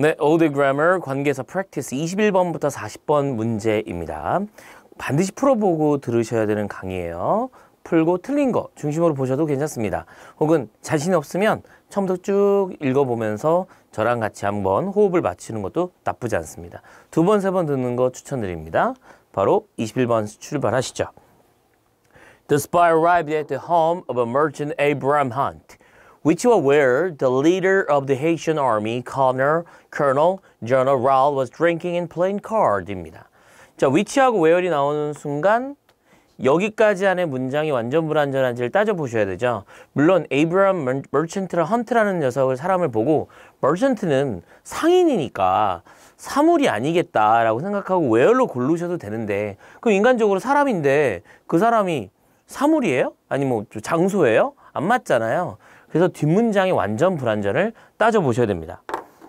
네, Old Grammar 관계사 Practice 21번부터 40번 문제입니다. 반드시 풀어보고 들으셔야 되는 강의예요. 풀고 틀린 거 중심으로 보셔도 괜찮습니다. 혹은 자신 없으면 처음부터 쭉 읽어보면서 저랑 같이 한번 호흡을 맞추는 것도 나쁘지 않습니다. 두 번, 세 번 듣는 거 추천드립니다. 바로 21번 출발하시죠. The spy arrived at the home of a merchant Abraham Hunt. which were where the leader of the Haitian army, Colonel, Colonel General Raoul was drinking and playing card입니다. 자, which하고 where이 나오는 순간 여기까지 안에 문장이 완전 불완전한지를 따져보셔야 되죠. 물론 에이브람 머천트라 헌트라는 녀석을 사람을 보고 머천트는 상인이니까 사물이 아니겠다라고 생각하고 웨어로 고르셔도 되는데 그럼 인간적으로 사람인데 그 사람이 사물이에요? 아니 뭐 장소예요? 안 맞잖아요. 그래서 뒷문장의 완전 불완전을 따져보셔야 됩니다.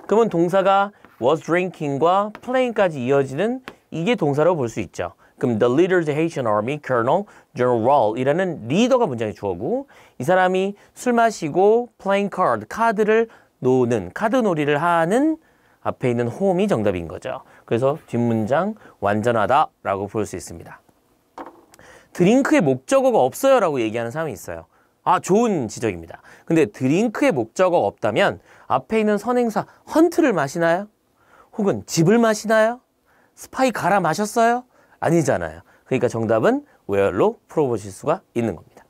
그러면 동사가 was drinking과 playing까지 이어지는 이게 동사로 볼 수 있죠. 그럼 the leader's Haitian army, Colonel, General 이라는 리더가 문장의 주어고 이 사람이 술 마시고 playing card, 카드를 노는, 카드 놀이를 하는 앞에 있는 홈이 정답인 거죠. 그래서 뒷문장 완전하다라고 볼 수 있습니다. 드링크의 목적어가 없어요 라고 얘기하는 사람이 있어요. 아 좋은 지적입니다. 근데 드링크의 목적어가 없다면 앞에 있는 선행사 헌트를 마시나요? 혹은 집을 마시나요? 스파이 갈아 마셨어요? 아니잖아요. 그러니까 정답은 웨얼로 풀어보실 수가 있는 겁니다.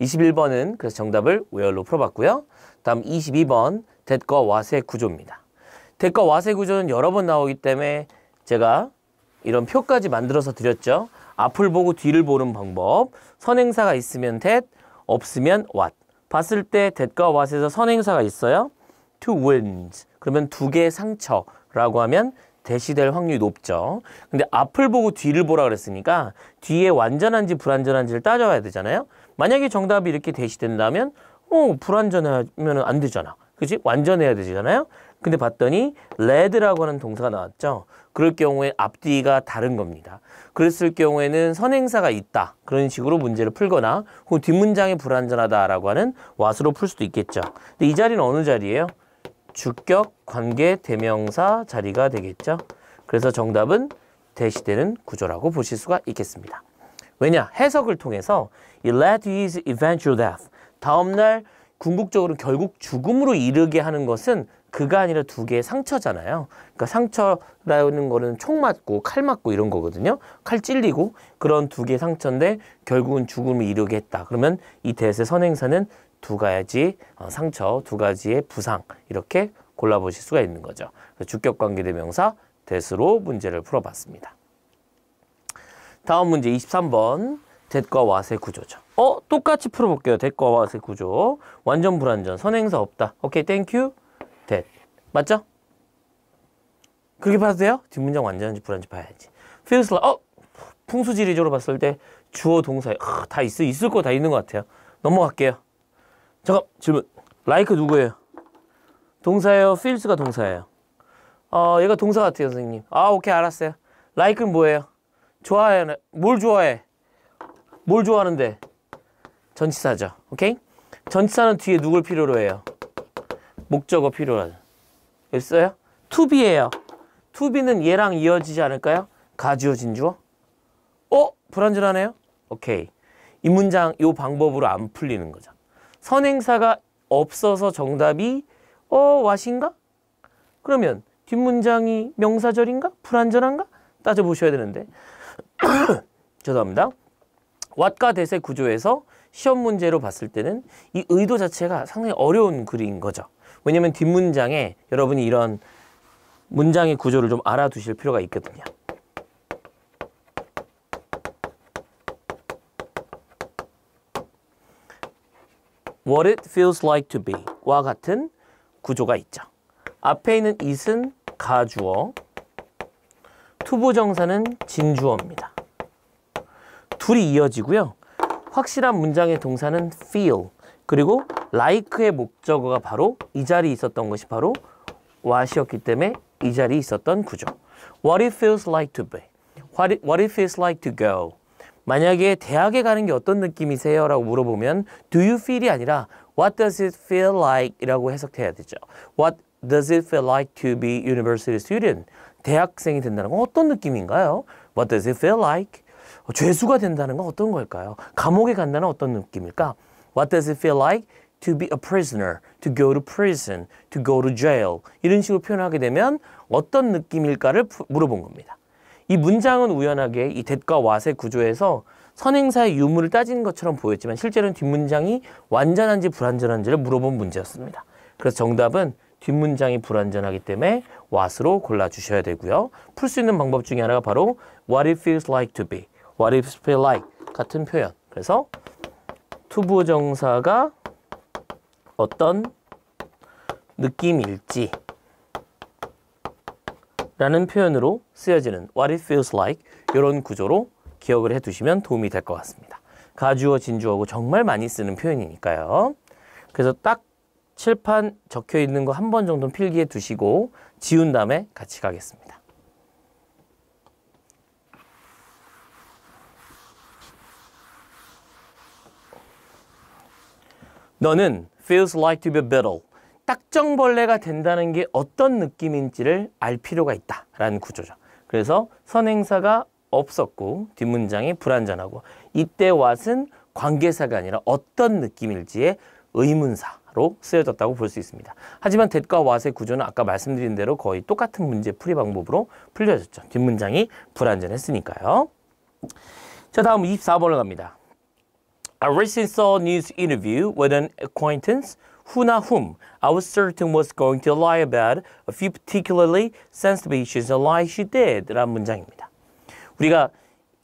21번은 그래서 정답을 웨얼로 풀어봤고요. 다음 22번 댓과 와세 구조입니다. 댓과 와세 구조는 여러 번 나오기 때문에 제가 이런 표까지 만들어서 드렸죠. 앞을 보고 뒤를 보는 방법, 선행사가 있으면 댓, 없으면 what. 봤을 때 that과 what에서 선행사가 있어요. to wounds. 그러면 두 개의 상처라고 하면 대시 될 확률이 높죠. 근데 앞을 보고 뒤를 보라 그랬으니까 뒤에 완전한지 불완전한지를 따져봐야 되잖아요. 만약에 정답이 이렇게 대시된다면 어, 불완전하면 안 되잖아. 그지? 완전해야 되잖아요. 근데 봤더니 레드라고 하는 동사가 나왔죠. 그럴 경우에 앞뒤가 다른 겁니다. 그랬을 경우에는 선행사가 있다. 그런 식으로 문제를 풀거나 혹은 뒷문장이 불완전하다라고 하는 와으로풀 수도 있겠죠. 근데 이 자리는 어느 자리예요? 주격 관계 대명사 자리가 되겠죠. 그래서 정답은 대시되는 구조라고 보실 수가 있겠습니다. 왜냐? 해석을 통해서 이 led his eventual death 다음날 궁극적으로 결국 죽음으로 이르게 하는 것은 그가 아니라 두 개의 상처잖아요. 그러니까 상처라는 거는 총 맞고 칼 맞고 이런 거거든요. 칼 찔리고 그런 두 개의 상처인데 결국은 죽음을 이루게 했다. 그러면 이 대세 선행사는 두 가지 어, 상처, 두 가지의 부상 이렇게 골라보실 수가 있는 거죠. 주격관계대명사 대수로 문제를 풀어봤습니다. 다음 문제 23번 대과 와세 구조죠. 어? 똑같이 풀어볼게요. 대과 와세 구조. 완전 불완전 선행사 없다. 오케이, 땡큐. that. 맞죠? 그렇게 봐도 돼요? 뒷문장 완전한지 불한지 봐야지. feels like, 어? 풍수지리적으로 봤을 때 주어 동사에 아, 다 있어, 있을 거 다 있는 것 같아요. 넘어갈게요. 잠깐, 질문. like 누구예요? 동사예요? feels가 동사예요? 어, 얘가 동사 같아요, 선생님. 아, 오케이, 알았어요. like는 뭐예요? 좋아해. 뭘 좋아해? 뭘 좋아하는데? 전치사죠. 오케이? 전치사는 뒤에 누굴 필요로 해요? 목적어 필요하죠. 있어요? to 예요 to 는 얘랑 이어지지 않을까요? 가지어진 주어. 어? 불안전하네요. 오케이. 이 문장 이 방법으로 안 풀리는 거죠. 선행사가 없어서 정답이 어 왓인가? 그러면 뒷문장이 명사절인가? 불완전한가? 따져보셔야 되는데 죄송합니다. 왓과 대세 구조에서 시험 문제로 봤을 때는 이 의도 자체가 상당히 어려운 글인 거죠. 왜냐면 뒷문장에 여러분이 이런 문장의 구조를 좀 알아두실 필요가 있거든요. What it feels like to be 와 같은 구조가 있죠. 앞에 있는 it은 가주어, 투부정사는 진주어입니다. 둘이 이어지고요. 확실한 문장의 동사는 feel 그리고 like의 목적어가 바로 이 자리에 있었던 것이 바로 what이었기 때문에 이 자리에 있었던 구조. What it feels like to be. What it, what it feels like to go. 만약에 대학에 가는 게 어떤 느낌이세요? 라고 물어보면 do you feel이 아니라 what does it feel like? 이라고 해석해야 되죠. What does it feel like to be university student? 대학생이 된다는 건 어떤 느낌인가요? What does it feel like? 죄수가 된다는 건 어떤 걸까요? 감옥에 간다는 어떤 느낌일까? What does it feel like to be a prisoner, to go to prison, to go to jail 이런 식으로 표현하게 되면 어떤 느낌일까를 물어본 겁니다. 이 문장은 우연하게 이 댓과 왓의 구조에서 선행사의 유무를 따지는 것처럼 보였지만 실제로는 뒷문장이 완전한지 불완전한지를 물어본 문제였습니다. 그래서 정답은 뒷문장이 불완전하기 때문에 what으로 골라주셔야 되고요. 풀 수 있는 방법 중에 하나가 바로 what it feels like to be, what it feels like 같은 표현. 그래서 투부정사가 어떤 느낌일지 라는 표현으로 쓰여지는 what it feels like 이런 구조로 기억을 해두시면 도움이 될 것 같습니다. 가주어, 진주어고 정말 많이 쓰는 표현이니까요. 그래서 딱 칠판 적혀 있는 거 한 번 정도는 필기해 두시고 지운 다음에 같이 가겠습니다. 너는 feels like to be beetle. 딱정벌레가 된다는 게 어떤 느낌인지를 알 필요가 있다라는 구조죠. 그래서 선행사가 없었고 뒷문장이 불안전하고 이때 w a t 은 관계사가 아니라 어떤 느낌일지의 의문사로 쓰여졌다고 볼 수 있습니다. 하지만 that과 w a t 의 구조는 아까 말씀드린 대로 거의 똑같은 문제 풀이 방법으로 풀려졌죠. 뒷문장이 불안전했으니까요자 다음 24번을 갑니다. I recently saw a news interview with an acquaintance who not whom I was certain was going to lie about a few particularly sensitive issues a lie she did 라는 문장입니다. 우리가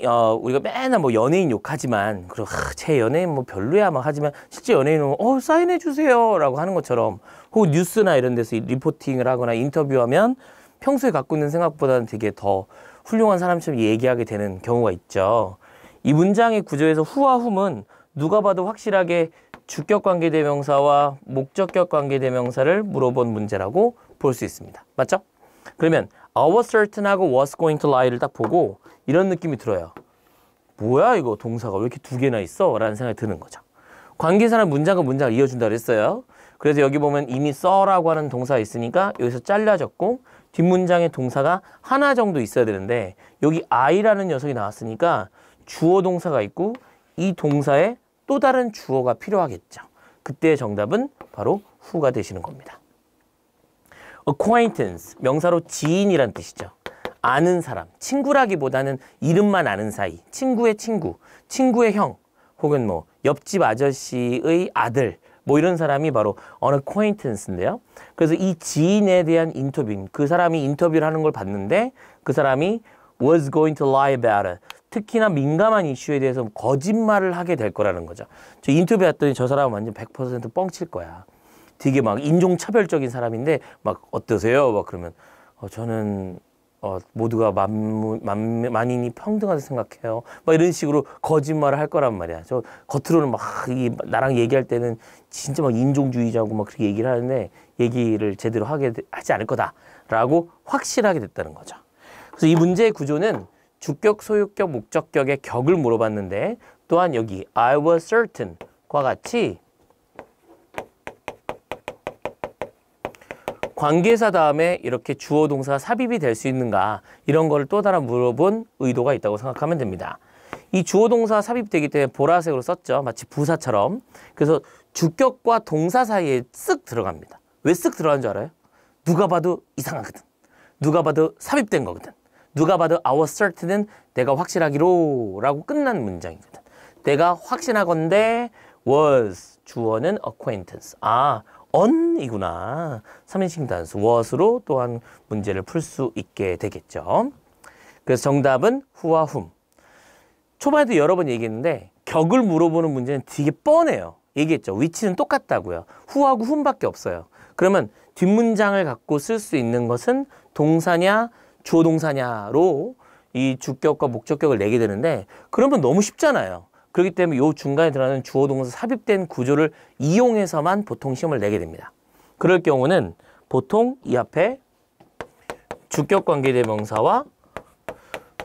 어, 우리가 맨날 뭐 연예인 욕하지만 그리고 하, 제 연예인 뭐 별로야 막 하지만 실제 연예인은 어 사인해 주세요라고 하는 것처럼 혹은 뉴스나 이런 데서 리포팅을 하거나 인터뷰하면 평소에 갖고 있는 생각보다는 되게 더 훌륭한 사람처럼 얘기하게 되는 경우가 있죠. 이 문장의 구조에서 후와 훔은 누가 봐도 확실하게 주격 관계 대명사와 목적격 관계 대명사를 물어본 문제라고 볼 수 있습니다. 맞죠? 그러면 I was certain하고 was going to lie를 딱 보고 이런 느낌이 들어요. 뭐야 이거 동사가 왜 이렇게 두 개나 있어? 라는 생각이 드는 거죠. 관계사는 문장과 문장을 이어준다 그랬어요. 그래서 여기 보면 이미 써라고 하는 동사가 있으니까 여기서 잘라졌고 뒷문장에 동사가 하나 정도 있어야 되는데 여기 I라는 녀석이 나왔으니까 주어 동사가 있고 이 동사에 또 다른 주어가 필요하겠죠. 그때의 정답은 바로 후가 되시는 겁니다. acquaintance, 명사로 지인이란 뜻이죠. 아는 사람, 친구라기보다는 이름만 아는 사이, 친구의 친구, 친구의 형, 혹은 뭐 옆집 아저씨의 아들, 뭐 이런 사람이 바로 어느 코인텐스인데요 그래서 이 지인에 대한 인터뷰, 그 사람이 인터뷰를 하는 걸 봤는데 그 사람이 was going to lie about it. 특히나 민감한 이슈에 대해서 거짓말을 하게 될 거라는 거죠. 저 인터뷰했더니 저 사람 은 완전 100% 뻥칠 거야. 되게 막 인종차별적인 사람인데 막 어떠세요? 막 그러면 어, 저는 어, 모두가 만, 인이 평등하다 생각해요. 막 이런 식으로 거짓말을 할 거란 말이야. 저 겉으로는 막 이, 나랑 얘기할 때는 진짜 막 인종주의자고 막 그렇게 얘기를 하는데 얘기를 제대로 하게 하지 않을 거다라고 확실하게 됐다는 거죠. 그래서 이 문제의 구조는 주격, 소유격, 목적격의 격을 물어봤는데 또한 여기 I was certain 과 같이 관계사 다음에 이렇게 주어 동사가 삽입이 될 수 있는가 이런 거를 또 다른 물어본 의도가 있다고 생각하면 됩니다. 이 주어 동사가 삽입되기 때문에 보라색으로 썼죠. 마치 부사처럼. 그래서 주격과 동사 사이에 쓱 들어갑니다. 왜 쓱 들어간 줄 알아요? 누가 봐도 이상하거든. 누가 봐도 삽입된 거거든. 누가 봐도 our certain은 내가 확실하기로 라고 끝난 문장입니든 내가 확신하건데 was 주어는 acquaintance. 아, on이구나. 3인칭 단수 was로 또한 문제를 풀 수 있게 되겠죠. 그래서 정답은 who와 whom. 초반에도 여러 번 얘기했는데 격을 물어보는 문제는 되게 뻔해요. 얘기했죠. 위치는 똑같다고요. w 하고 w 밖에 없어요. 그러면 뒷문장을 갖고 쓸 수 있는 것은 동사냐 주어 동사냐로 이 주격과 목적격을 내게 되는데 그러면 너무 쉽잖아요. 그렇기 때문에 요 중간에 들어가는 주어 동사 삽입된 구조를 이용해서만 보통 시험을 내게 됩니다. 그럴 경우는 보통 이 앞에 주격 관계대명사와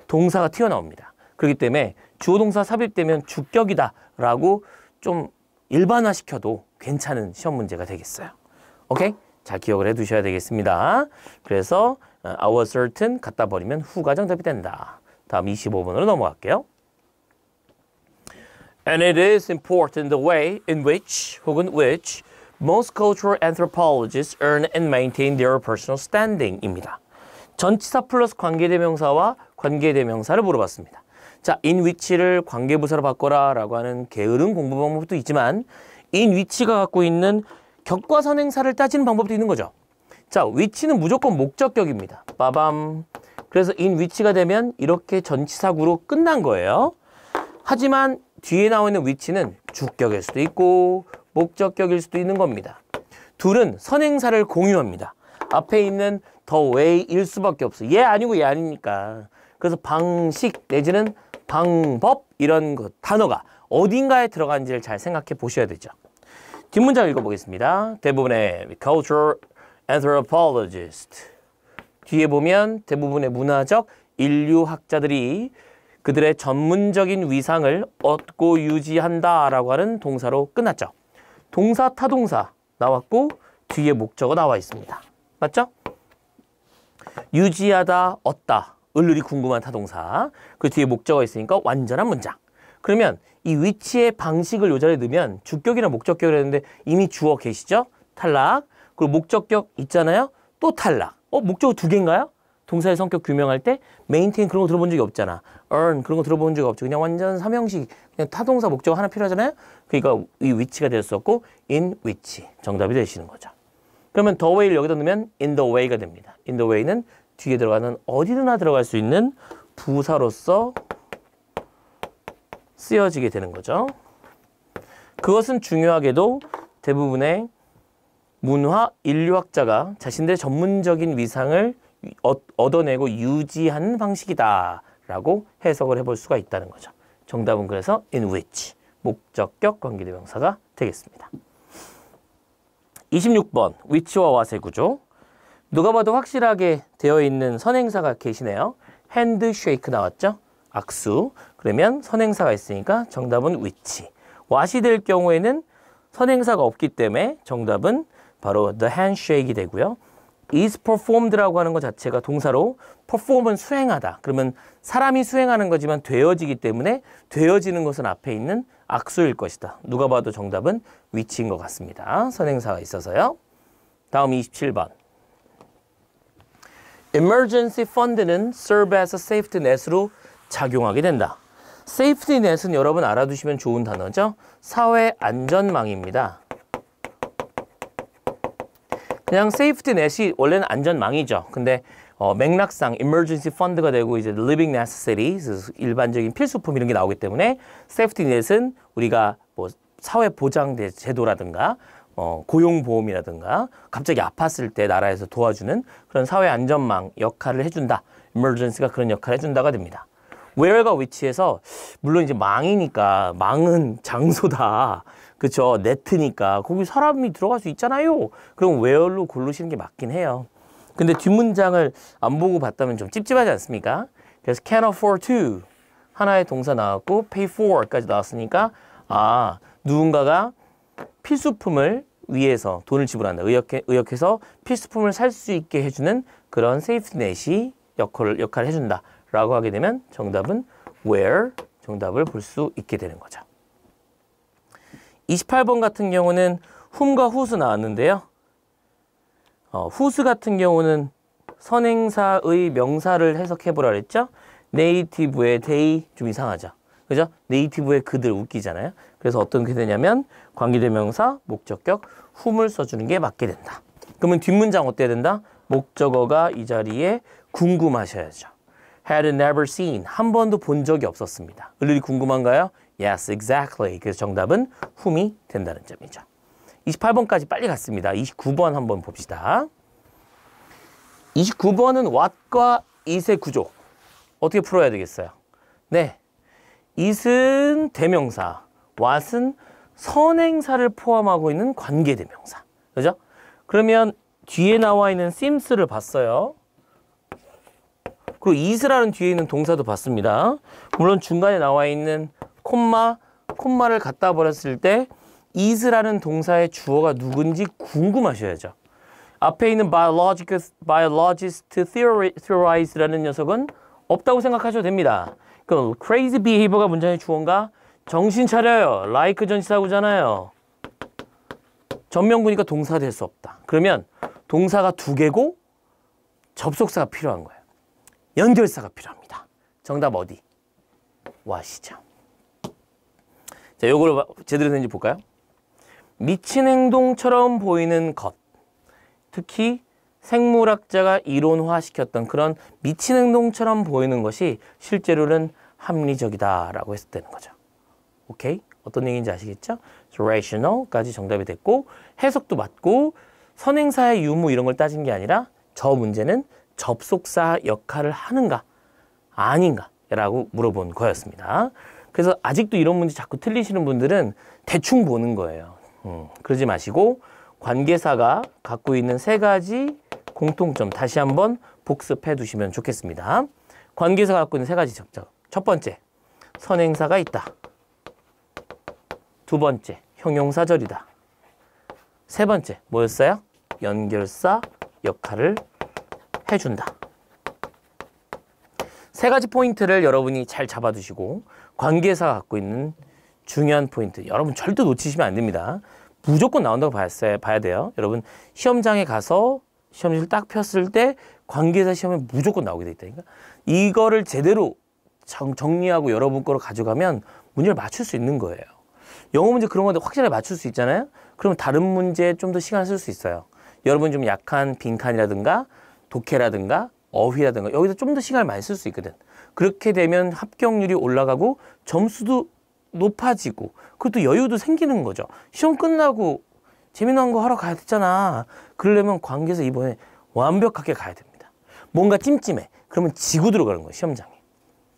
동사가 튀어나옵니다. 그렇기 때문에 주어 동사 삽입되면 주격이다 라고 좀 일반화시켜도 괜찮은 시험 문제가 되겠어요. 오케이? 자 기억을 해두셔야 되겠습니다. 그래서 our certain 갖다 버리면 who 가정 대비된다. 다음 25번으로 넘어갈게요. And it is important the way in which 혹은 which most cultural anthropologists earn and maintain their personal standing입니다. 전치사 플러스 관계대명사와 관계대명사를 물어봤습니다. 자, in which를 관계부사로 바꿔라 라고 하는 게으른 공부 방법도 있지만 in which가 갖고 있는 격과선행사를 따지는 방법도 있는 거죠. 자, 위치는 무조건 목적격입니다. 빠밤. 그래서 인 위치가 되면 이렇게 전치사구로 끝난 거예요. 하지만 뒤에 나오는 위치는 주격일 수도 있고 목적격일 수도 있는 겁니다. 둘은 선행사를 공유합니다. 앞에 있는 더 way일 수밖에 없어. 얘 아니고 얘 아니니까. 그래서 방식 내지는 방법 이런 단어가 어딘가에 들어간지를 잘 생각해 보셔야 되죠. 뒷문장 읽어보겠습니다. 대부분의 culture anthropologist. 뒤에 보면 대부분의 문화적 인류학자들이 그들의 전문적인 위상을 얻고 유지한다라고 하는 동사로 끝났죠. 동사 타동사 나왔고 뒤에 목적어 나와 있습니다. 맞죠? 유지하다, 얻다. 을늘이 궁금한 타동사. 그 뒤에 목적어 있으니까 완전한 문장. 그러면 이 위치의 방식을 요절에 넣으면 주격이나 목적격을 했는데 이미 주어 계시죠? 탈락. 그리고 목적격 있잖아요. 또 탈락. 어, 목적어 두 개인가요? 동사의 성격 규명할 때 maintain 그런 거 들어본 적이 없잖아. earn 그런 거 들어본 적이 없죠. 그냥 완전 삼형식 그냥 타동사 목적어 하나 필요하잖아요. 그러니까 이 위치가 되었었고 in which 정답이 되시는 거죠. 그러면 the way를 여기다 넣으면 in the way가 됩니다. in the way는 뒤에 들어가는 어디나 들어갈 수 있는 부사로서 쓰여지게 되는 거죠. 그것은 중요하게도 대부분의 문화 인류학자가 자신들의 전문적인 위상을 얻어내고 유지하는 방식이다라고 해석을 해볼 수가 있다는 거죠. 정답은 그래서 in which 목적격 관계대명사가 되겠습니다. 26번 위치와 와세 구조 누가 봐도 확실하게 되어 있는 선행사가 계시네요. 핸드쉐이크 나왔죠? 악수. 그러면 선행사가 있으니까 정답은 위치. 와시 될 경우에는 선행사가 없기 때문에 정답은 바로 the handshake이 되고요. is performed라고 하는 것 자체가 동사로 perform은 수행하다. 그러면 사람이 수행하는 거지만 되어지기 때문에 되어지는 것은 앞에 있는 악수일 것이다. 누가 봐도 정답은 위치인 것 같습니다. 선행사가 있어서요. 다음 27번. Emergency fund는 serve as a safety net으로 작용하게 된다. safety net은 여러분 알아두시면 좋은 단어죠. 사회 안전망입니다. 그냥 세이프티 넷이 원래는 안전망이죠. 근데 어, 맥락상 emergency fund가 되고 이제 living necessity 일반적인 필수품 이런 게 나오기 때문에 세이프티 넷은 우리가 뭐 사회 보장 제도라든가 어, 고용보험이라든가 갑자기 아팠을 때 나라에서 도와주는 그런 사회 안전망 역할을 해준다. emergency가 그런 역할을 해준다가 됩니다. where가 위치에서 물론 이제 망이니까 망은 장소다 그쵸 네트니까 거기 사람이 들어갈 수 있잖아요 그럼 웨어로 고르시는 게 맞긴 해요 근데 뒷문장을 안 보고 봤다면 좀 찝찝하지 않습니까 그래서 can afford to 하나의 동사 나왔고 pay for까지 나왔으니까 아 누군가가 필수품을 위해서 돈을 지불한다 의역해, 의역해서 필수품을 살 수 있게 해주는 그런 세이프넷이 역할을, 역할을 해준다 라고 하게 되면 정답은 where 정답을 볼 수 있게 되는 거죠 28번 같은 경우는 훔과 후수 나왔는데요. 어, 후수 같은 경우는 선행사의 명사를 해석해보라 그랬죠? 네이티브의 데이 좀 이상하죠? 그죠? 네이티브의 그들 웃기잖아요. 그래서 어떻게 되냐면 관계대명사, 목적격, 훔을 써주는 게 맞게 된다. 그러면 뒷문장 어때야 된다? 목적어가 이 자리에 궁금하셔야죠. Had never seen. 한 번도 본 적이 없었습니다. 을리 궁금한가요? Yes, exactly. 그래서 정답은 whom이 된다는 점이죠. 28번까지 빨리 갔습니다. 29번 한번 봅시다. 29번은 what과 it의 구조. 어떻게 풀어야 되겠어요? 네. it은 대명사, what은 선행사를 포함하고 있는 관계 대명사. 그죠? 그러면 뒤에 나와 있는 sims를 봤어요. 그리고 is라는 뒤에 있는 동사도 봤습니다. 물론 중간에 나와 있는 콤마, 콤마를 갖다 버렸을 때 is라는 동사의 주어가 누군지 궁금하셔야죠. 앞에 있는 biologist, biologist theorize라는 녀석은 없다고 생각하셔도 됩니다. 그 crazy behavior가 문장의 주어인가? 정신 차려요. like 전치사구잖아요. 전명구니까 동사 될 수 없다. 그러면 동사가 두 개고 접속사가 필요한 거예요. 연결사가 필요합니다. 정답 어디? 와시죠. 자, 요걸 제대로 된지 볼까요? 미친 행동처럼 보이는 것. 특히 생물학자가 이론화시켰던 그런 미친 행동처럼 보이는 것이 실제로는 합리적이다라고 했을 때는 거죠. 오케이? 어떤 얘기인지 아시겠죠? rational까지 정답이 됐고 해석도 맞고 선행사의 유무 이런 걸 따진 게 아니라 저 문제는 접속사 역할을 하는가 아닌가라고 물어본 거였습니다. 그래서 아직도 이런 문제 자꾸 틀리시는 분들은 대충 보는 거예요. 음, 그러지 마시고 관계사가 갖고 있는 세 가지 공통점 다시 한번 복습해 두시면 좋겠습니다. 관계사가 갖고 있는 세 가지 점점. 첫 번째, 선행사가 있다. 두 번째, 형용사절이다. 세 번째, 뭐였어요? 연결사 역할을 해준다. 세 가지 포인트를 여러분이 잘 잡아두시고 관계사가 갖고 있는 중요한 포인트 여러분 절대 놓치시면 안 됩니다. 무조건 나온다고 봤어요, 봐야 돼요. 여러분 시험장에 가서 시험지를 딱 폈을 때 관계사 시험에 무조건 나오게 돼 있다니까. 이거를 제대로 정, 정리하고 여러분 거로 가져가면 문제를 맞출 수 있는 거예요. 영어 문제 그런 건데 확실하게 맞출 수 있잖아요. 그러면 다른 문제에 좀 더 시간을 쓸 수 있어요. 여러분 좀 약한 빈칸이라든가 독해라든가 어휘라든가 여기서 좀 더 시간을 많이 쓸 수 있거든. 그렇게 되면 합격률이 올라가고 점수도 높아지고 그것도 여유도 생기는 거죠. 시험 끝나고 재미난 거 하러 가야 되잖아. 그러려면 관계에서 이번에 완벽하게 가야 됩니다. 뭔가 찜찜해. 그러면 지구 들어가는 거예요. 시험장에.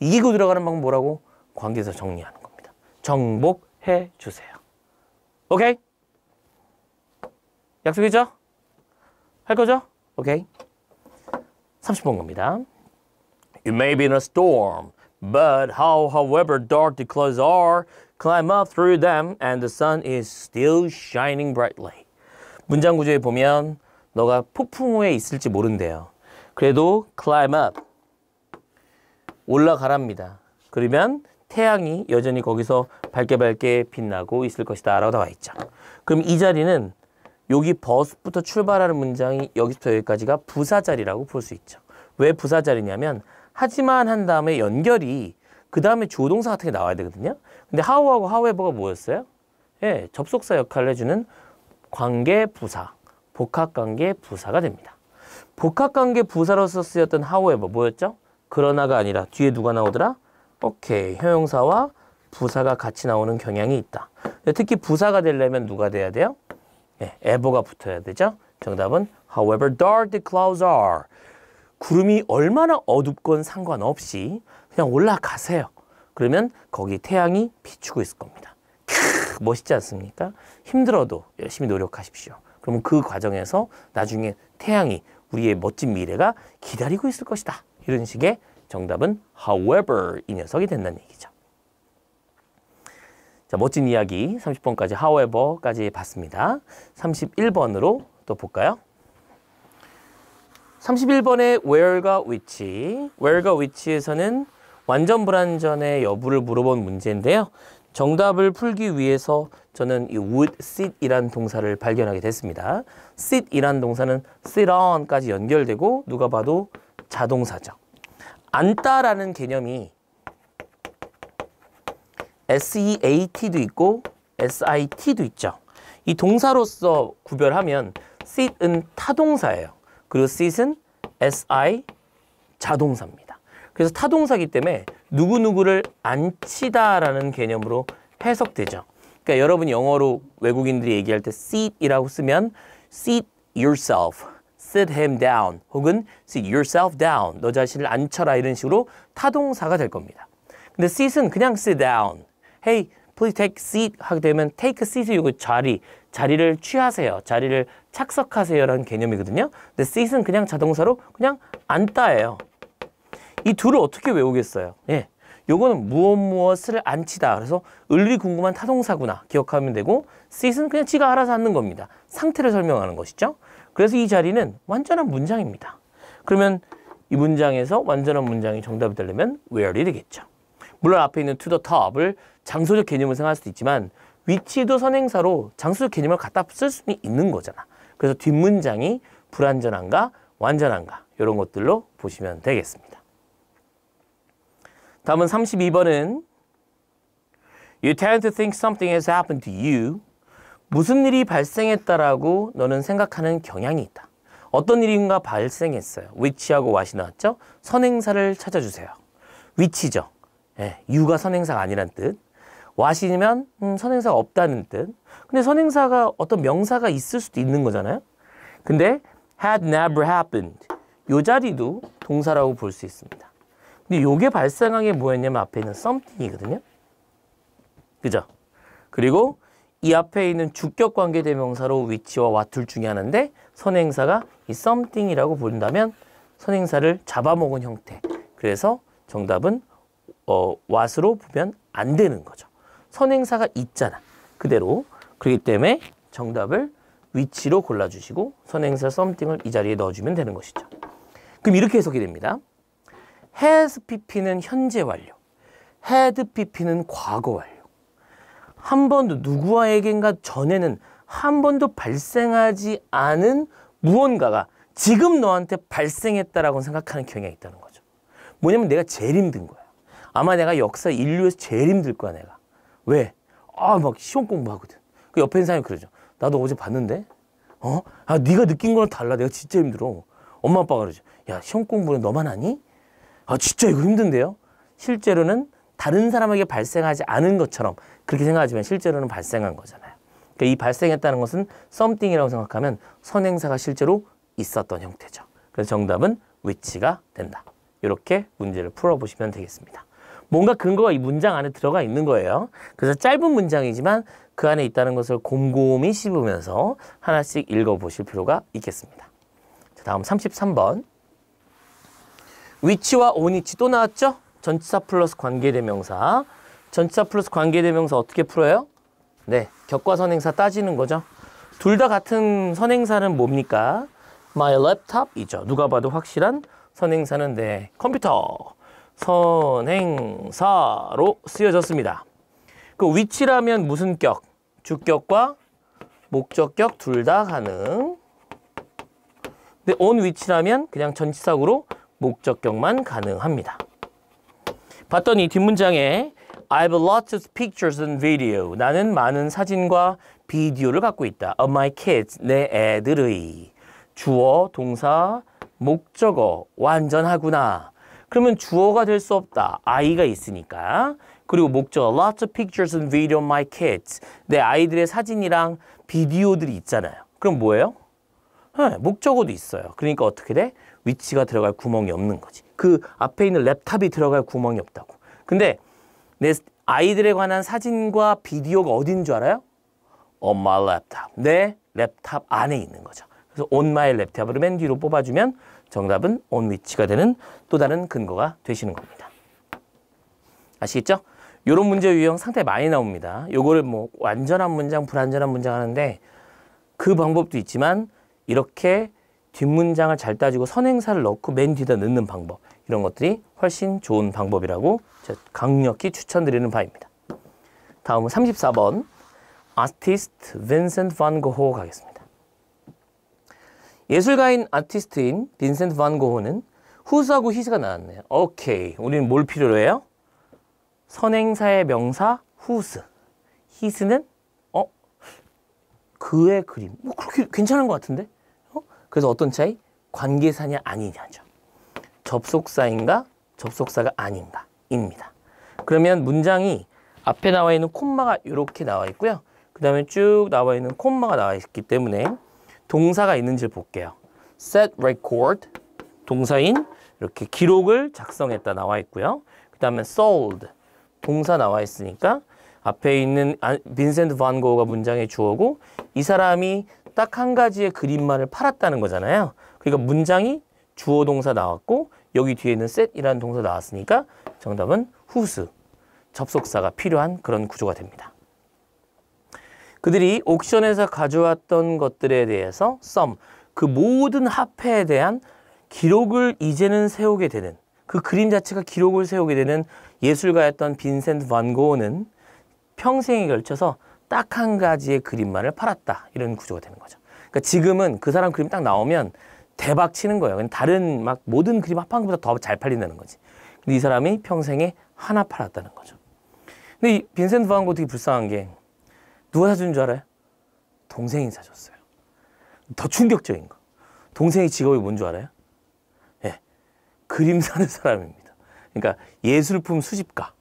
이기고 들어가는 방법 뭐라고? 관계에서 정리하는 겁니다. 정복해 주세요. 오케이? 약속이죠? 할 거죠? 오케이? 30번 겁니다. You may be in a storm, but how, however dark the clouds are, climb up through them and the sun is still shining brightly. 문장 구조에 보면 너가 폭풍 우에 있을지 모른대요. 그래도 climb up 올라가랍니다. 그러면 태양이 여전히 거기서 밝게 밝게 빛나고 있을 것이다 라고 나와 있죠. 그럼 이 자리는 여기 버스부터 출발하는 문장이 여기서 여기까지가 부사자리라고 볼 수 있죠. 왜 부사자리냐면 하지만 한 다음에 연결이 그 다음에 조동사 같은 게 나와야 되거든요. 근데 how하고 however가 뭐였어요? 예, 접속사 역할을 해주는 관계 부사, 복합관계 부사가 됩니다. 복합관계 부사로서 쓰였던 however 뭐였죠? 그러나가 아니라 뒤에 누가 나오더라? 오케이, 형용사와 부사가 같이 나오는 경향이 있다. 특히 부사가 되려면 누가 돼야 돼요? 예, ever가 붙어야 되죠. 정답은 however dark the clouds are. 구름이 얼마나 어둡건 상관없이 그냥 올라가세요. 그러면 거기 태양이 비추고 있을 겁니다. 캬, 멋있지 않습니까? 힘들어도 열심히 노력하십시오. 그러면 그 과정에서 나중에 태양이 우리의 멋진 미래가 기다리고 있을 것이다. 이런 식의 정답은 however 이 녀석이 된다는 얘기죠. 자, 멋진 이야기 30번까지 however까지 봤습니다. 31번으로 또 볼까요? 31번의 w h e r e 가 위치. where과 w h 에서는 완전 불완전의 여부를 물어본 문제인데요. 정답을 풀기 위해서 저는 이 would sit이란 동사를 발견하게 됐습니다. sit이란 동사는 sit on까지 연결되고 누가 봐도 자동사죠. 앉다라는 개념이 SEAT도 있고 SIT도 있죠. 이 동사로서 구별하면 sit은 타동사예요. 그리고 sit은 si 자동사입니다. 그래서 타동사기 때문에 누구누구를 앉히다라는 개념으로 해석되죠. 그러니까 여러분 영어로 외국인들이 얘기할 때 sit이라고 쓰면 sit yourself, sit him down 혹은 sit yourself down, 너 자신을 앉혀라 이런 식으로 타동사가 될 겁니다. 근데 sit은 그냥 sit down, hey please take seat 하게 되면 take seat 이거 자리 자리를 취하세요 자리를 착석하세요라는 개념이거든요 근데 seat은 그냥 자동사로 그냥 앉다예요 이 둘을 어떻게 외우겠어요 예 요거는 무엇 무엇을 앉히다 그래서 을리 궁금한 타동사구나 기억하면 되고 seat은 그냥 지가 알아서 앉는 겁니다 상태를 설명하는 것이죠 그래서 이 자리는 완전한 문장입니다 그러면 이 문장에서 완전한 문장이 정답이 되려면 where이 되겠죠 물론 앞에 있는 to the top을 장소적 개념을 생각할 수도 있지만 위치도 선행사로 장소적 개념을 갖다 쓸 수는 있는 거잖아. 그래서 뒷문장이 불완전한가 완전한가 이런 것들로 보시면 되겠습니다. 다음은 32번은 You tend to think something has happened to you. 무슨 일이 발생했다라고 너는 생각하는 경향이 있다. 어떤 일인가 발생했어요. 위치하고 what이 나왔죠? 선행사를 찾아주세요. 위치죠. 예, 네, 가 선행사가 아니란 뜻. 왓이면 음, 선행사가 없다는 뜻. 근데 선행사가 어떤 명사가 있을 수도 있는 거잖아요. 근데 had never happened. 요 자리도 동사라고 볼 수 있습니다. 근데 요게 발생한 게 뭐였냐면 앞에 있는 something이거든요. 그죠? 그리고 이 앞에 있는 주격 관계 대명사로 위치와 와툴 중에 하나인데 선행사가 이 something이라고 부다면 선행사를 잡아먹은 형태. 그래서 정답은 어, 왓으로 보면 안 되는 거죠. 선행사가 있잖아. 그대로. 그렇기 때문에 정답을 위치로 골라주시고 선행사 something을 이 자리에 넣어주면 되는 것이죠. 그럼 이렇게 해석이 됩니다. has pp는 현재 완료, had pp는 과거 완료. 한 번도 누구와에겐가 전에는 한 번도 발생하지 않은 무언가가 지금 너한테 발생했다라고 생각하는 경향이 있다는 거죠. 뭐냐면 내가 제일 힘든 거야. 아마 내가 역사 인류에서 제일 힘들 거야 내가. 왜? 아막 시험 공부하거든. 그 옆에 있는 사람이 그러죠. 나도 어제 봤는데? 어? 아 네가 느낀 거랑 달라. 내가 진짜 힘들어. 엄마 아빠가 그러죠. 야 시험 공부는 너만 하니? 아 진짜 이거 힘든데요? 실제로는 다른 사람에게 발생하지 않은 것처럼 그렇게 생각하지만 실제로는 발생한 거잖아요. 그러니까 이 발생했다는 것은 something이라고 생각하면 선행사가 실제로 있었던 형태죠. 그래서 정답은 위치가 된다. 이렇게 문제를 풀어보시면 되겠습니다. 뭔가 근거가 이 문장 안에 들어가 있는 거예요. 그래서 짧은 문장이지만 그 안에 있다는 것을 곰곰이 씹으면서 하나씩 읽어보실 필요가 있겠습니다. 자, 다음 33번. 위치와 온위치 또 나왔죠? 전치사 플러스 관계대명사. 전치사 플러스 관계대명사 어떻게 풀어요? 네, 격과선행사 따지는 거죠. 둘 다 같은 선행사는 뭡니까? My laptop이죠. 누가 봐도 확실한 선행사는 내 네, 컴퓨터. 선행사로 쓰여졌습니다. 그 위치라면 무슨 격? 주격과 목적격 둘 다 가능. 근데 온 위치라면 그냥 전치사구로 목적격만 가능합니다. 봤더니 뒷문장에 I v e lots of pictures and video. 나는 많은 사진과 비디오를 갖고 있다. Of my kids, 내 애들의. 주어, 동사, 목적어, 완전하구나. 그러면 주어가 될 수 없다. I가 있으니까. 그리고 목적 lots of pictures and video my kids. 내 아이들의 사진이랑 비디오들이 있잖아요. 그럼 뭐예요? 네, 목적어도 있어요. 그러니까 어떻게 돼? 위치가 들어갈 구멍이 없는 거지. 그 앞에 있는 랩탑이 들어갈 구멍이 없다고. 근데 내 아이들에 관한 사진과 비디오가 어딘 줄 알아요? On my laptop. 내 랩탑 안에 있는 거죠. 그래서 on my laptop으로 맨 뒤로 뽑아주면 정답은 온위치가 되는 또 다른 근거가 되시는 겁니다. 아시겠죠? 이런 문제 유형 상당 많이 나옵니다. 요거를 뭐 완전한 문장, 불완전한 문장 하는데 그 방법도 있지만 이렇게 뒷문장을 잘 따지고 선행사를 넣고 맨 뒤에다 넣는 방법 이런 것들이 훨씬 좋은 방법이라고 강력히 추천드리는 바입니다. 다음은 34번 아티스트 빈센트 반 고호 가겠습니다. 예술가인 아티스트인 빈센트 반 고흐는 후스하고 히스가 나왔네요. 오케이. 우리는 뭘 필요로 해요? 선행사의 명사 후스. 히스는 어? 그의 그림. 뭐 그렇게 괜찮은 것 같은데? 어? 그래서 어떤 차이? 관계사냐 아니냐죠. 접속사인가 접속사가 아닌가 입니다. 그러면 문장이 앞에 나와 있는 콤마가 이렇게 나와 있고요. 그 다음에 쭉 나와 있는 콤마가 나와 있기 때문에 동사가 있는지 를 볼게요. set record 동사인 이렇게 기록을 작성했다 나와 있고요. 그 다음에 sold 동사 나와 있으니까 앞에 있는 빈센트 반 고흐가 문장의 주어고 이 사람이 딱 한 가지의 그림만을 팔았다는 거잖아요. 그러니까 문장이 주어 동사 나왔고 여기 뒤에 는 set이라는 동사 나왔으니까 정답은 whose 접속사가 필요한 그런 구조가 됩니다. 그들이 옥션에서 가져왔던 것들에 대해서 썸, 그 모든 화폐에 대한 기록을 이제는 세우게 되는 그 그림 자체가 기록을 세우게 되는 예술가였던 빈센트 반 고흐는 평생에 걸쳐서 딱 한 가지의 그림만을 팔았다 이런 구조가 되는 거죠. 그러니까 지금은 그 사람 그림 딱 나오면 대박 치는 거예요. 다른 막 모든 그림 합한 것보다 더 잘 팔린다는 거지. 근데 이 사람이 평생에 하나 팔았다는 거죠. 근데 이 빈센트 반 고흐 되게 불쌍한 게 누가 사준 줄 알아요? 동생이 사줬어요. 더 충격적인 거. 동생이 직업이 뭔 줄 알아요? 예. 그림 사는 사람입니다. 그러니까 예술품 수집가.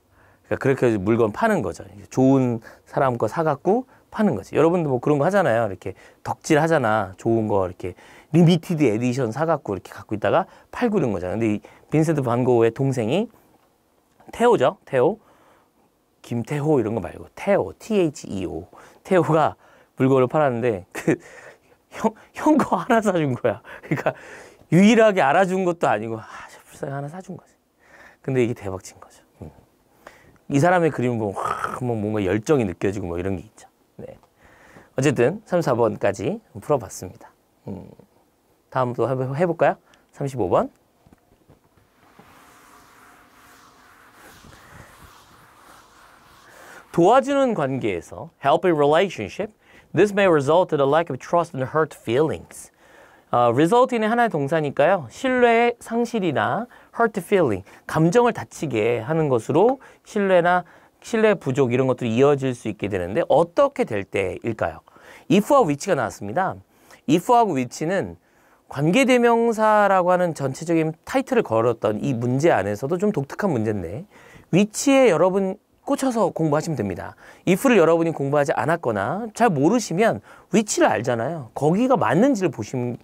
그러니까 그렇게 물건 파는 거죠. 좋은 사람 거 사갖고 파는 거지. 여러분도 뭐 그런 거 하잖아요. 이렇게 덕질 하잖아. 좋은 거 이렇게 리미티드 에디션 사갖고 이렇게 갖고 있다가 팔고 이런 거잖아. 근데 이 빈센트 반고의 동생이 테오죠. 테오. 김태호 이런 거 말고 태호, T-H-E-O. 태호가 물건을 팔았는데 그 형, 형 거 하나 사준 거야. 그러니까 유일하게 알아준 것도 아니고 아, 저 불쌍해 하나 사준 거지. 근데 이게 대박 친 거죠. 음. 이 사람의 그림을 보면 뭐 뭔가 열정이 느껴지고 뭐 이런 게 있죠. 네. 어쨌든 3, 4번까지 풀어봤습니다. 음. 다음 또 해볼까요? 35번. 도와주는 관계에서 helping relationship this may result in a lack of trust and hurt feelings. 어, r e s u l t i n 하나의 동사니까요. 신뢰 상실이나 hurt feeling, 감정을 다치게 하는 것으로 신뢰나 신뢰 부족 이런 것들이 이어질 수 있게 되는데 어떻게 될 때일까요? if와 which가 나왔습니다. i f 하 which는 관계대명사라고 하는 전체적인 타이틀을 걸었던 이 문제 안에서도 좀 독특한 문제인데 위치에 여러분 꽂혀서 공부하시면 됩니다. if를 여러분이 공부하지 않았거나 잘 모르시면 위치를 알잖아요. 거기가 맞는지를 보시면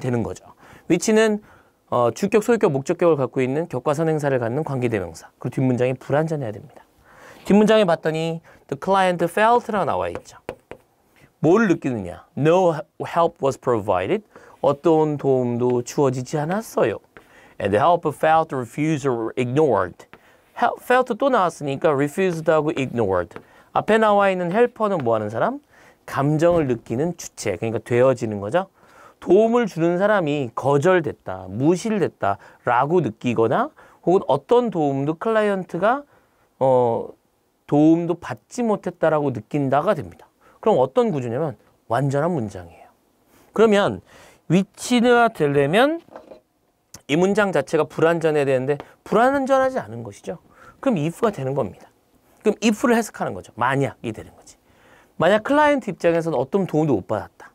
되는 거죠. 위치는 어, 주격, 소유격, 목적격을 갖고 있는 격과 선행사를 갖는 관계대명사. 그리고 뒷문장이 불완전해야 됩니다. 뒷문장에 봤더니 the client felt라고 나와 있죠. 뭘 느끼느냐? No help was provided. 어떤 도움도 주어지지 않았어요. And the help felt refused or ignored. felt 또 나왔으니까 refused하고 ignored. 앞에 나와 있는 helper는 뭐 하는 사람? 감정을 느끼는 주체, 그러니까 되어지는 거죠. 도움을 주는 사람이 거절됐다, 무실됐다 라고 느끼거나 혹은 어떤 도움도 클라이언트가 어, 도움도 받지 못했다라고 느낀다가 됩니다. 그럼 어떤 구조냐면 완전한 문장이에요. 그러면 위치가 되려면 이 문장 자체가 불완전해야 되는데 불완전하지 않은 것이죠. 그럼 if가 되는 겁니다. 그럼 if를 해석하는 거죠. 만약이 되는 거지. 만약 클라이언트 입장에서는 어떤 도움도 못 받았다.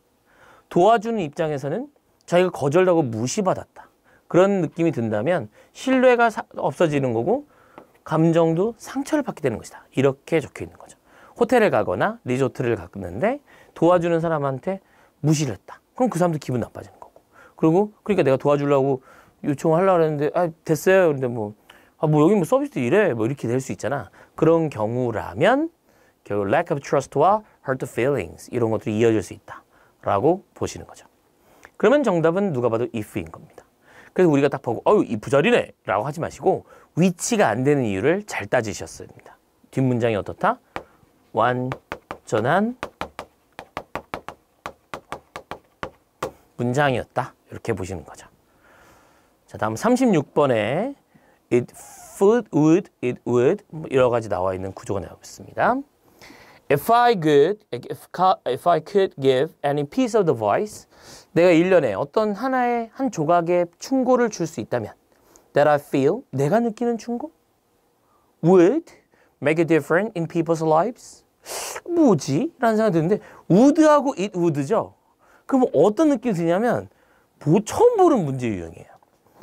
도와주는 입장에서는 자기가 거절하고 무시받았다. 그런 느낌이 든다면 신뢰가 없어지는 거고 감정도 상처를 받게 되는 것이다. 이렇게 적혀 있는 거죠. 호텔에 가거나 리조트를 갔는데 도와주는 사람한테 무시를 했다. 그럼 그 사람도 기분 나빠지는 거고. 그리고 그러니까 내가 도와주려고 요청을 하려고 했는데 아 됐어요. 그런데 뭐 아, 뭐 여기 뭐 서비스 이래 뭐 이렇게 될 수 있잖아. 그런 경우라면 결국 그 lack of trust와 hurt feelings 이런 것들이 이어질 수 있다라고 보시는 거죠. 그러면 정답은 누가 봐도 if인 겁니다. 그래서 우리가 딱 보고 어유 이 부절이네 라고 하지 마시고 위치가 안 되는 이유를 잘 따지셨습니다. 뒷문장이 어떻다? 완전한 문장이었다. 이렇게 보시는 거죠. 자 다음 36번에 it food, would, it would 뭐 여러 가지 나와 있는 구조가 나오 있습니다. If I could, if, if I could give any piece of t h v i c e 내가 일년에 어떤 하나의 한 조각의 충고를 줄 수 있다면, that I feel, 내가 느끼는 충고, would make a difference in people's lives. 뭐지? 라는 생각이 드는데, would하고 it would죠? 그럼 어떤 느낌이 드냐면, 뭐 처음 보는 문제 유형이에요.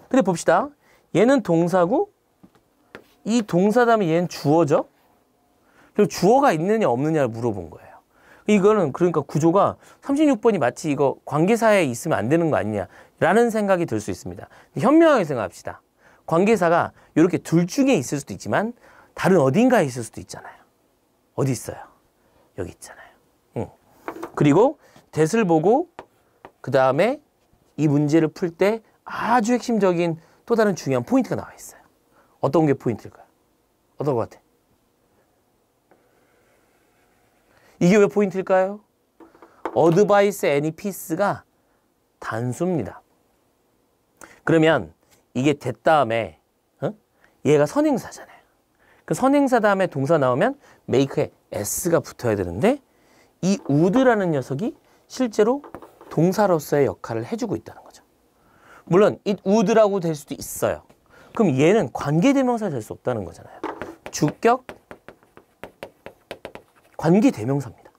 근데 봅시다. 얘는 동사고 이 동사 다면 얘는 주어죠. 그리 주어가 있느냐 없느냐를 물어본 거예요. 이거는 그러니까 구조가 36번이 마치 이거 관계사에 있으면 안 되는 거 아니냐라는 생각이 들 수 있습니다. 현명하게 생각합시다. 관계사가 이렇게 둘 중에 있을 수도 있지만 다른 어딘가에 있을 수도 있잖아요. 어디 있어요? 여기 있잖아요. 응. 그리고 대을 보고 그 다음에 이 문제를 풀 때 아주 핵심적인 또 다른 중요한 포인트가 나와 있어요. 어떤 게 포인트일까요? 어떤 것 같아? 이게 왜 포인트일까요? 어드바이스 애니 피스가 단수입니다. 그러면 이게 됐 다음에 어? 얘가 선행사잖아요. 그 선행사 다음에 동사 나오면 make에 s가 붙어야 되는데 이 would라는 녀석이 실제로 동사로서의 역할을 해주고 있다는 거예요. 물론 it would라고 될 수도 있어요. 그럼 얘는 관계대명사 될 수 없다는 거잖아요. 주격 관계대명사입니다.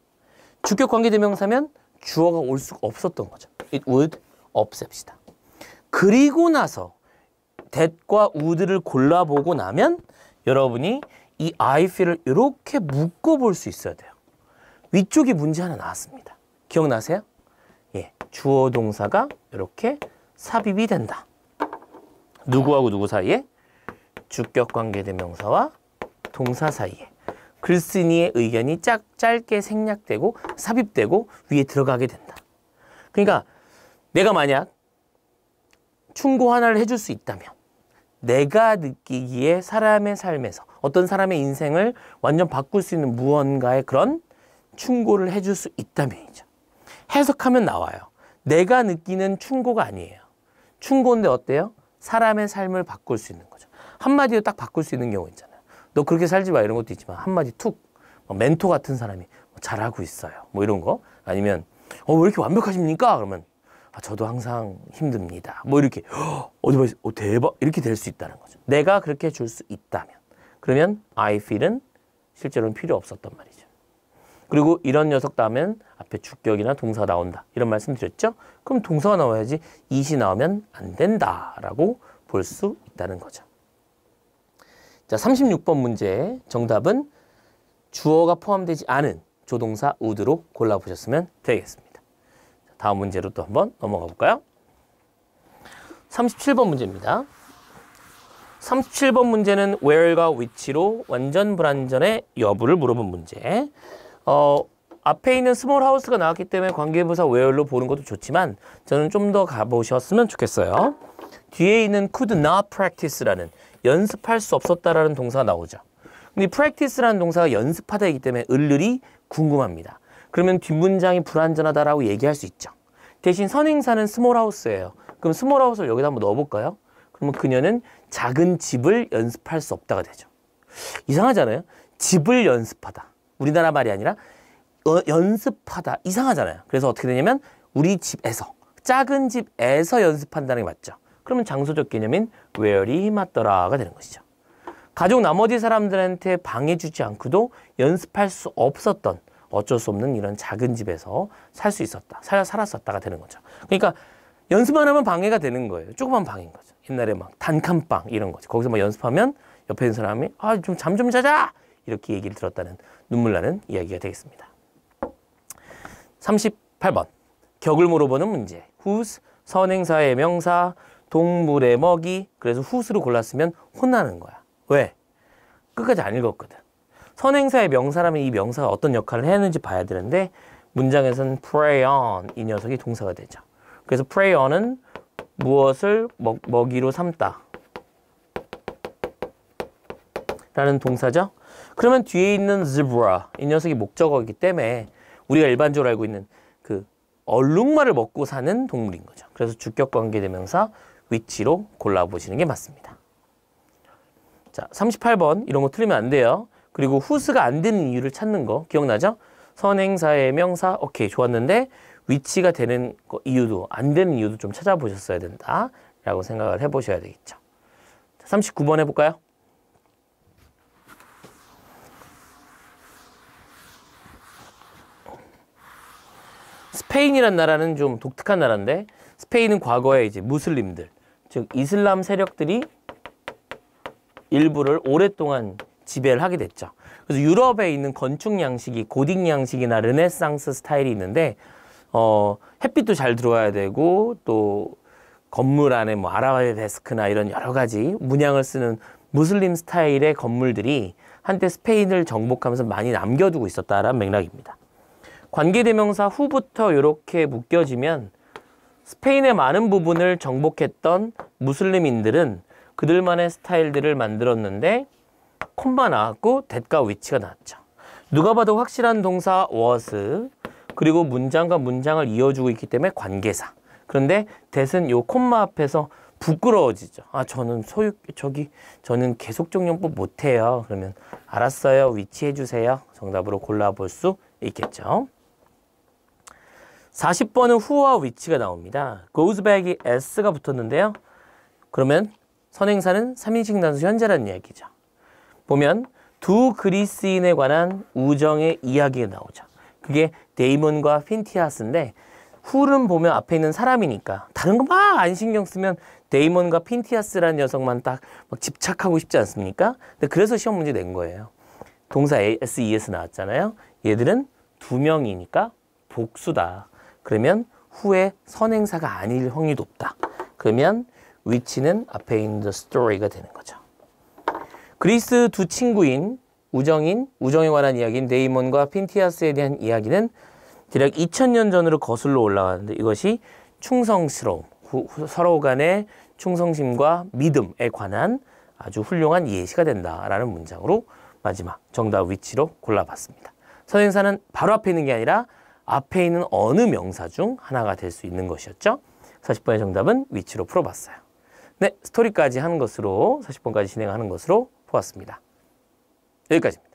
주격 관계대명사면 주어가 올 수 없었던 거죠. it would 없앱시다. 그리고 나서 that과 would를 골라보고 나면 여러분이 이 I feel을 이렇게 묶어볼 수 있어야 돼요. 위쪽에 문제 하나 나왔습니다. 기억나세요? 예, 주어 동사가 이렇게 삽입이 된다. 누구하고 누구 사이에? 주격관계대명사와 동사 사이에. 글쓴이의 의견이 짝 짧게 생략되고 삽입되고 위에 들어가게 된다. 그러니까 내가 만약 충고 하나를 해줄 수 있다면 내가 느끼기에 사람의 삶에서 어떤 사람의 인생을 완전 바꿀 수 있는 무언가의 그런 충고를 해줄 수 있다면이죠. 해석하면 나와요. 내가 느끼는 충고가 아니에요. 충고인데 어때요? 사람의 삶을 바꿀 수 있는 거죠. 한마디로 딱 바꿀 수 있는 경우 있잖아요. 너 그렇게 살지 마 이런 것도 있지만 한마디 툭 뭐 멘토 같은 사람이 뭐 잘하고 있어요. 뭐 이런 거 아니면 어, 왜 이렇게 완벽하십니까? 그러면 아, 저도 항상 힘듭니다. 뭐 이렇게 어디 봐, 어, 대박 이렇게 될 수 있다는 거죠. 내가 그렇게 줄 수 있다면 그러면 I feel은 실제로는 필요 없었던 말이죠. 그리고 이런 녀석 다음엔 앞에 주격이나 동사 나온다 이런 말씀 드렸죠. 그럼 동사가 나와야지 이시 나오면 안 된다라고 볼 수 있다는 거죠. 자, 36번 문제 정답은 주어가 포함되지 않은 조동사 우드로 골라보셨으면 되겠습니다. 다음 문제로 또 한번 넘어가 볼까요? 37번 문제입니다. 37번 문제는 where과 which로 완전 불완전의 여부를 물어본 문제. 어, 앞에 있는 스몰 하우스가 나왔기 때문에 관계부사 where로 보는 것도 좋지만 저는 좀 더 가보셨으면 좋겠어요. 뒤에 있는 could not practice라는 연습할 수 없었다라는 동사가 나오죠. 근데 practice라는 동사가 연습하다이기 때문에 을을이 궁금합니다. 그러면 뒷문장이 불완전하다라고 얘기할 수 있죠. 대신 선행사는 스몰 하우스예요. 그럼 스몰 하우스를 여기다 한번 넣어볼까요? 그러면 그녀는 작은 집을 연습할 수 없다가 되죠. 이상하잖아요. 집을 연습하다. 우리나라 말이 아니라 너, 어, 연습하다 이상하잖아요. 그래서 어떻게 되냐면 우리 집에서 작은 집에서 연습한다는 게 맞죠. 그러면 장소적 개념인 where이 맞더라가 되는 것이죠. 가족 나머지 사람들한테 방해주지 않고도 연습할 수 없었던 어쩔 수 없는 이런 작은 집에서 살 수 있었다. 살, 살았었다가 되는 거죠. 그러니까 연습만 하면 방해가 되는 거예요. 조그만 방인 거죠. 옛날에 막 단칸방 이런 거죠. 거기서 막 연습하면 옆에 있는 사람이 아, 좀 잠 좀 자자! 이렇게 얘기를 들었다는 눈물 나는 이야기가 되겠습니다. 38번 격을 물어보는 문제 whose 선행사의 명사 동물의 먹이 그래서 whose를 골랐으면 혼나는 거야 왜? 끝까지 안 읽었거든 선행사의 명사라면 이 명사가 어떤 역할을 해는지 봐야 되는데 문장에서는 prey on 이 녀석이 동사가 되죠 그래서 prey on은 무엇을 먹, 먹이로 삼다 라는 동사죠 그러면 뒤에 있는 zebra 이 녀석이 목적어이기 때문에 우리가 일반적으로 알고 있는 그 얼룩말을 먹고 사는 동물인 거죠. 그래서 주격 관계대명사 위치로 골라보시는 게 맞습니다. 자, 38번 이런 거 틀리면 안 돼요. 그리고 후스가 안 되는 이유를 찾는 거 기억나죠? 선행사의 명사 오케이 좋았는데 위치가 되는 거, 이유도 안 되는 이유도 좀 찾아보셨어야 된다라고 생각을 해보셔야 되겠죠. 자, 39번 해볼까요? 스페인이란 나라는 좀 독특한 나라인데 스페인은 과거에 이제 무슬림들 즉 이슬람 세력들이 일부를 오랫동안 지배를 하게 됐죠. 그래서 유럽에 있는 건축 양식이 고딕 양식이나 르네상스 스타일이 있는데 어, 햇빛도 잘 들어와야 되고 또 건물 안에 뭐 아라베스크나 이런 여러 가지 문양을 쓰는 무슬림 스타일의 건물들이 한때 스페인을 정복하면서 많이 남겨두고 있었다라는 맥락입니다. 관계대명사 후부터 이렇게 묶여지면 스페인의 많은 부분을 정복했던 무슬림인들은 그들만의 스타일들을 만들었는데 콤마 나왔고 대가 위치가 나왔죠. 누가 봐도 확실한 동사 워스 그리고 문장과 문장을 이어주고 있기 때문에 관계사. 그런데 대은 요 콤마 앞에서 부끄러워지죠. 아 저는 소유 저기 저는 계속적용법 못해요. 그러면 알았어요. 위치해 주세요. 정답으로 골라볼 수 있겠죠. 40번은 후와 위치가 나옵니다. goes 그 back이 s가 붙었는데요. 그러면 선행사는 3인칭 단수 현재라는 이야기죠. 보면 두 그리스인에 관한 우정의 이야기가 나오죠. 그게 데이몬과 핀티아스인데 훌은 보면 앞에 있는 사람이니까 다른 거 막 안 신경 쓰면 데이몬과 핀티아스라는 녀석만 딱 집착하고 싶지 않습니까? 근데 그래서 시험 문제 낸 거예요. 동사 SES e, 나왔잖아요. 얘들은 두 명이니까 복수다. 그러면 후에 선행사가 아닐 확률이 높다. 그러면 위치는 앞에 있는 the story가 되는 거죠. 그리스 두 친구인 우정인, 우정에 관한 이야기인 데이몬과 핀티아스에 대한 이야기는 대략 2000년 전으로 거슬러 올라가는데 이것이 충성스러움, 후, 후, 서로 간의 충성심과 믿음에 관한 아주 훌륭한 예시가 된다라는 문장으로 마지막 정답 위치로 골라봤습니다. 선행사는 바로 앞에 있는 게 아니라 앞에 있는 어느 명사 중 하나가 될 수 있는 것이었죠. 40번의 정답은 위치로 풀어봤어요. 네, 스토리까지 하는 것으로 40번까지 진행하는 것으로 보았습니다. 여기까지입니다.